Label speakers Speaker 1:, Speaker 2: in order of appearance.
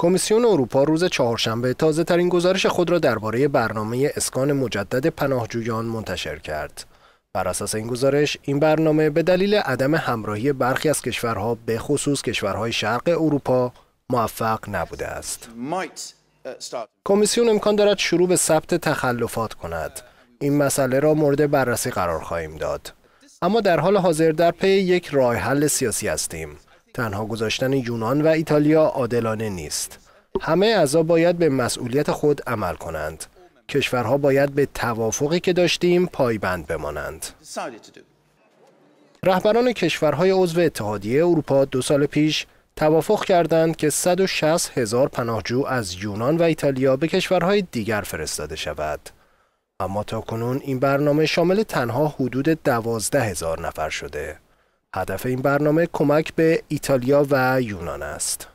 Speaker 1: کمیسیون اروپا روز چهارشنبه تازه ترین گزارش خود را درباره برنامه اسکان مجدد پناهجویان منتشر کرد. بر اساس این گزارش این برنامه به دلیل عدم همراهی برخی از کشورها به خصوص کشورهای شرق اروپا موفق نبوده است. Uh, کمیسیون امکان دارد شروع به ثبت تخلفات کند. این مسئله را مورد بررسی قرار خواهیم داد. اما در حال حاضر در پی یک راه حل سیاسی هستیم. تنها گذاشتن یونان و ایتالیا عادلانه نیست. همه اعضا باید به مسئولیت خود عمل کنند. کشورها باید به توافقی که داشتیم پایبند بمانند. رهبران کشورهای عضو اتحادیه اروپا دو سال پیش توافق کردند که 160 هزار پناهجو از یونان و ایتالیا به کشورهای دیگر فرستاده شود. اما تا کنون این برنامه شامل تنها حدود 12 هزار نفر شده. هدف این برنامه کمک به ایتالیا و یونان است.